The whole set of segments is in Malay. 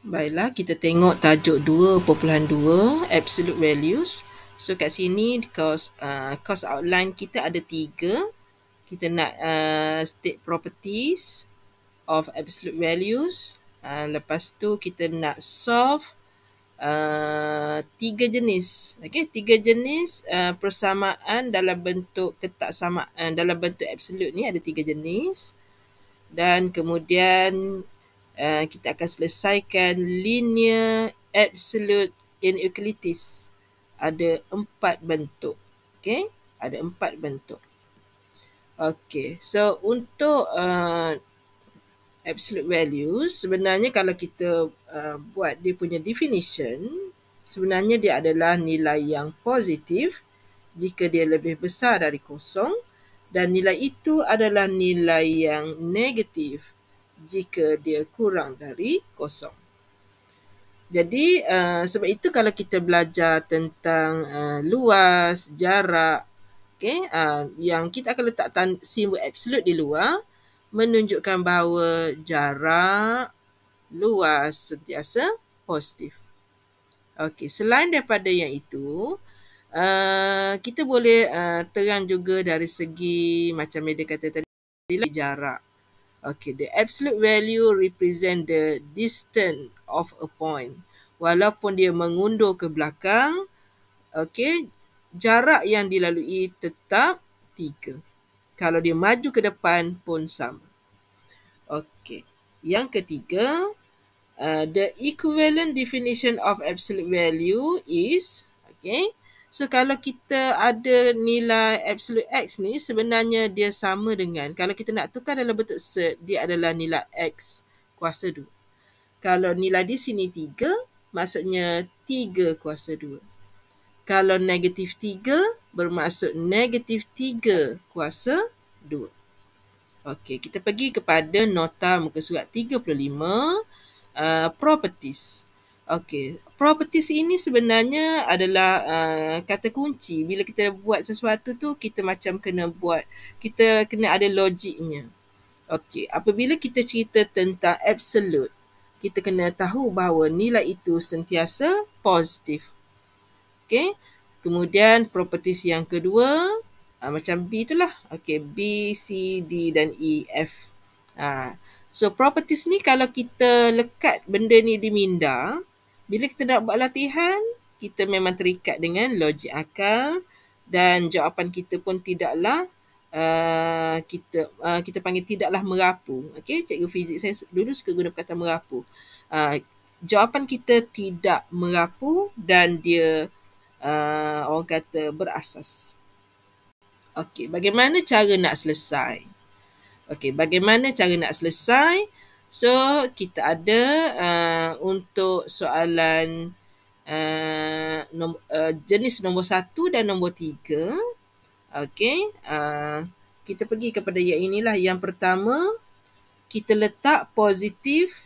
Baiklah, kita tengok tajuk 2.2 Absolute Values. So, kat sini cost, uh, cost outline kita ada tiga. Kita nak uh, state properties of absolute values. Uh, lepas tu kita nak solve uh, tiga jenis. Okay, tiga jenis uh, persamaan dalam bentuk ketak samaan. Dalam bentuk absolute ni ada tiga jenis. Dan kemudian Eh, kita akan selesaikan linear absolute inequalities. Ada empat bentuk. Okay. Ada empat bentuk. Okay. So, untuk uh, absolute values, sebenarnya kalau kita uh, buat dia punya definition, sebenarnya dia adalah nilai yang positif jika dia lebih besar dari kosong dan nilai itu adalah nilai yang negatif jika dia kurang dari kosong. Jadi uh, sebab itu kalau kita belajar tentang uh, luas, jarak, okay, uh, eh, yang kita akan letak simbol absolute di luar menunjukkan bahawa jarak, luas sentiasa positif. Okey, selain daripada yang itu, uh, kita boleh uh, terang juga dari segi macam media kata tadi, jarak. Okay, the absolute value represent the distance of a point. Walaupun dia mengundur ke belakang, okay, jarak yang dilalui tetap 3. Kalau dia maju ke depan pun sama. Okay, yang ketiga, uh, the equivalent definition of absolute value is, okay, So kalau kita ada nilai absolute x ni sebenarnya dia sama dengan kalau kita nak tukar dalam bentuk cert dia adalah nilai x kuasa 2. Kalau nilai di sini 3 maksudnya 3 kuasa 2. Kalau negatif 3 bermaksud negatif 3 kuasa 2. Okey, kita pergi kepada nota muka surat 35 uh, properties. Okey, properties ini sebenarnya adalah uh, kata kunci. Bila kita buat sesuatu tu, kita macam kena buat, kita kena ada logiknya. Okey, apabila kita cerita tentang absolute, kita kena tahu bahawa nilai itu sentiasa positif. Okey, kemudian properties yang kedua, uh, macam B itulah. Okey, B, C, D dan E, F. Uh, so, properties ni kalau kita lekat benda ni di minda, bila kita nak buat latihan, kita memang terikat dengan logik akal dan jawapan kita pun tidaklah uh, kita uh, kita panggil tidaklah merapu. Okey, cikgu fizik saya dulu suka guna perkataan merapu. Uh, jawapan kita tidak merapu dan dia uh, orang kata berasas. Okey, bagaimana cara nak selesai? Okey, bagaimana cara nak selesai? So kita ada uh, untuk soalan uh, nom- uh, jenis nombor satu dan nombor tiga. Okay, uh, kita pergi kepada yang inilah. Yang pertama, kita letak positif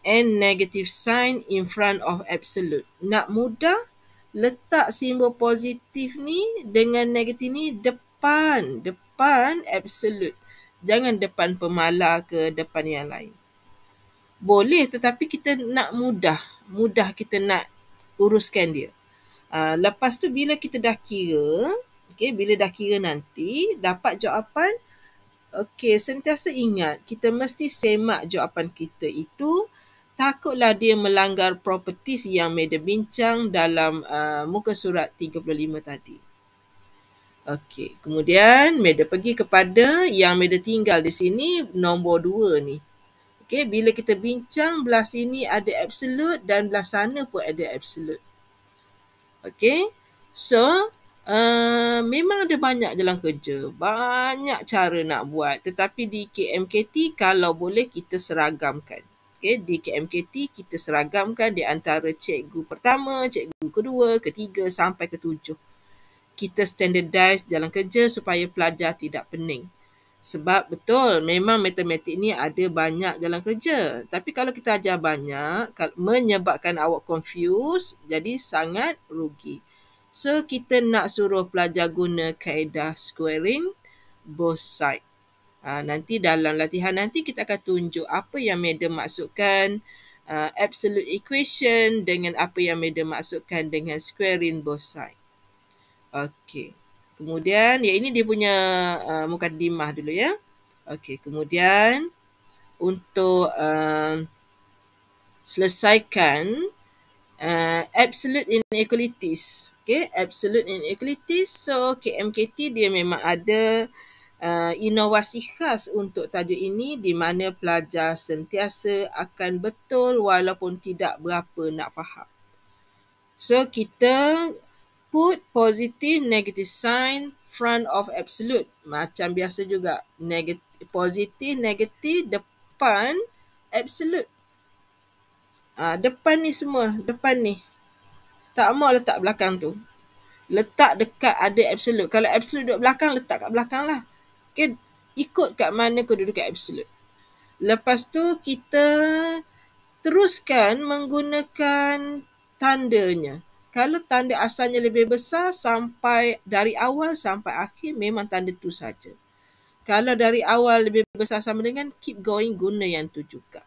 and negative sign in front of absolute. Nak mudah, letak simbol positif ni dengan negatif ni depan, depan absolute. Jangan depan pemala ke depan yang lain boleh tetapi kita nak mudah mudah kita nak uruskan dia uh, lepas tu bila kita dah kira okey bila dah kira nanti dapat jawapan okey sentiasa ingat kita mesti semak jawapan kita itu takutlah dia melanggar properties yang meda bincang dalam uh, muka surat 35 tadi okey kemudian meda pergi kepada yang meda tinggal di sini nombor 2 ni Okay, bila kita bincang belah sini ada absolute dan belah sana pun ada absolute. Okay, so uh, memang ada banyak jalan kerja, banyak cara nak buat. Tetapi di KMKT kalau boleh kita seragamkan. Okay, di KMKT kita seragamkan di antara cikgu pertama, cikgu kedua, ketiga sampai ketujuh. Kita standardize jalan kerja supaya pelajar tidak pening. Sebab betul, memang matematik ni ada banyak dalam kerja. Tapi kalau kita ajar banyak, menyebabkan awak confuse, jadi sangat rugi. So, kita nak suruh pelajar guna kaedah squaring both ha, sides. Uh, nanti dalam latihan nanti kita akan tunjuk apa yang madam maksudkan uh, absolute equation dengan apa yang madam maksudkan dengan squaring both sides. Okay. Kemudian ya ini dia punya uh, mukadimah dulu ya. Okey, kemudian untuk uh, selesaikan uh, absolute inequalities. Okey, absolute inequalities. So KMKT dia memang ada uh, inovasi khas untuk tajuk ini di mana pelajar sentiasa akan betul walaupun tidak berapa nak faham. So kita put positive negative sign front of absolute. Macam biasa juga. Negative, positive negative depan absolute. Ah Depan ni semua. Depan ni. Tak mau letak belakang tu. Letak dekat ada absolute. Kalau absolute duduk belakang, letak kat belakang lah. Okay. Ikut kat mana kau duduk kat absolute. Lepas tu kita teruskan menggunakan tandanya kalau tanda asalnya lebih besar sampai dari awal sampai akhir memang tanda tu saja. Kalau dari awal lebih besar sama dengan keep going guna yang tu juga.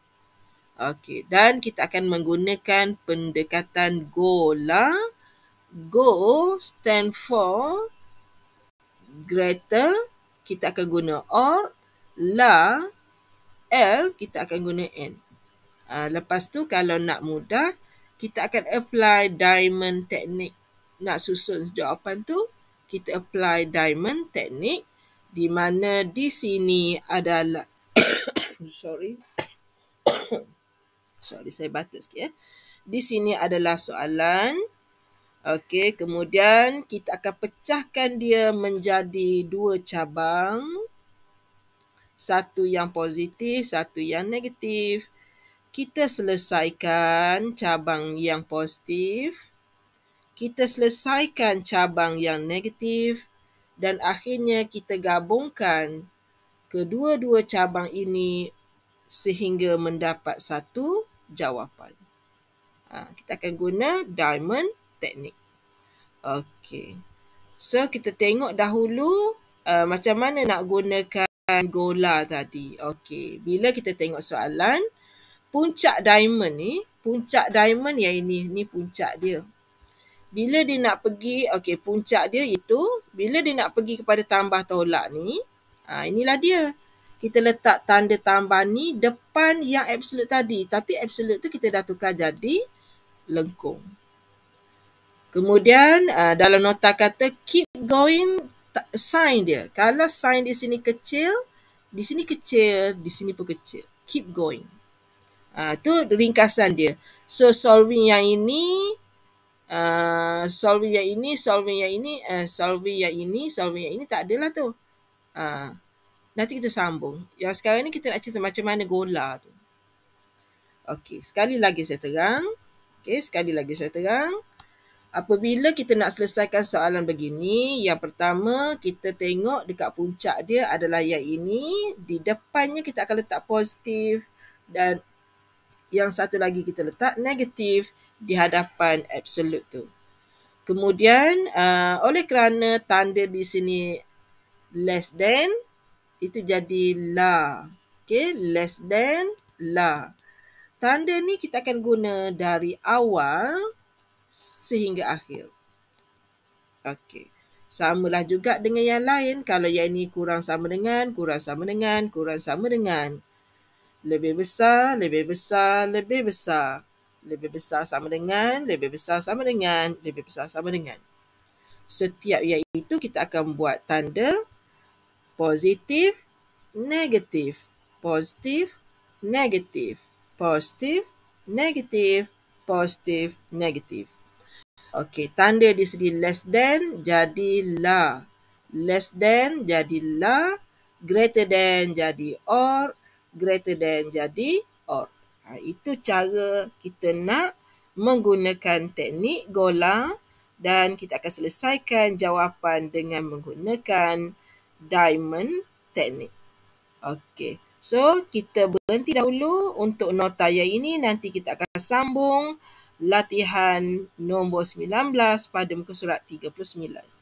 Okey, dan kita akan menggunakan pendekatan go lah. Go stand for greater. Kita akan guna or la l kita akan guna n. Uh, lepas tu kalau nak mudah kita akan apply diamond teknik nak susun jawapan tu kita apply diamond teknik di mana di sini adalah sorry sorry saya batuk sikit ya di sini adalah soalan okey kemudian kita akan pecahkan dia menjadi dua cabang satu yang positif satu yang negatif kita selesaikan cabang yang positif, kita selesaikan cabang yang negatif dan akhirnya kita gabungkan kedua-dua cabang ini sehingga mendapat satu jawapan. Ha, kita akan guna diamond teknik. Okey. So kita tengok dahulu uh, macam mana nak gunakan gola tadi. Okey. Bila kita tengok soalan, puncak diamond ni, puncak diamond yang ini, ni puncak dia. Bila dia nak pergi, okey, puncak dia itu, bila dia nak pergi kepada tambah tolak ni, ha, inilah dia. Kita letak tanda tambah ni depan yang absolute tadi. Tapi absolute tu kita dah tukar jadi lengkung. Kemudian uh, dalam nota kata keep going sign dia. Kalau sign di sini kecil, di sini kecil, di sini pun kecil. Keep going. Ha, tu ringkasan dia. So solving yang ini uh, solving yang ini, solving yang ini, uh, solving yang ini, solving yang ini tak adalah tu. Uh, nanti kita sambung. Yang sekarang ni kita nak cerita macam mana gola tu. Okey, sekali lagi saya terang. Okey, sekali lagi saya terang. Apabila kita nak selesaikan soalan begini, yang pertama kita tengok dekat puncak dia adalah yang ini. Di depannya kita akan letak positif dan yang satu lagi kita letak negatif di hadapan absolut tu. Kemudian uh, oleh kerana tanda di sini less than itu jadi la. Okay, less than la. Tanda ni kita akan guna dari awal sehingga akhir. Okay. lah juga dengan yang lain. Kalau yang ini kurang sama dengan, kurang sama dengan. Kurang sama dengan lebih besar, lebih besar, lebih besar. Lebih besar sama dengan, lebih besar sama dengan, lebih besar sama dengan. Setiap yang itu kita akan buat tanda positif, negatif, positif, negatif, positif, negatif, positif, negatif. Okey, tanda di sini less than jadi la. Less than jadi la. Greater than jadi or greater than jadi or. Ha, itu cara kita nak menggunakan teknik gola dan kita akan selesaikan jawapan dengan menggunakan diamond teknik. Okey. So, kita berhenti dahulu untuk nota yang ini. Nanti kita akan sambung latihan nombor 19 pada muka surat 39.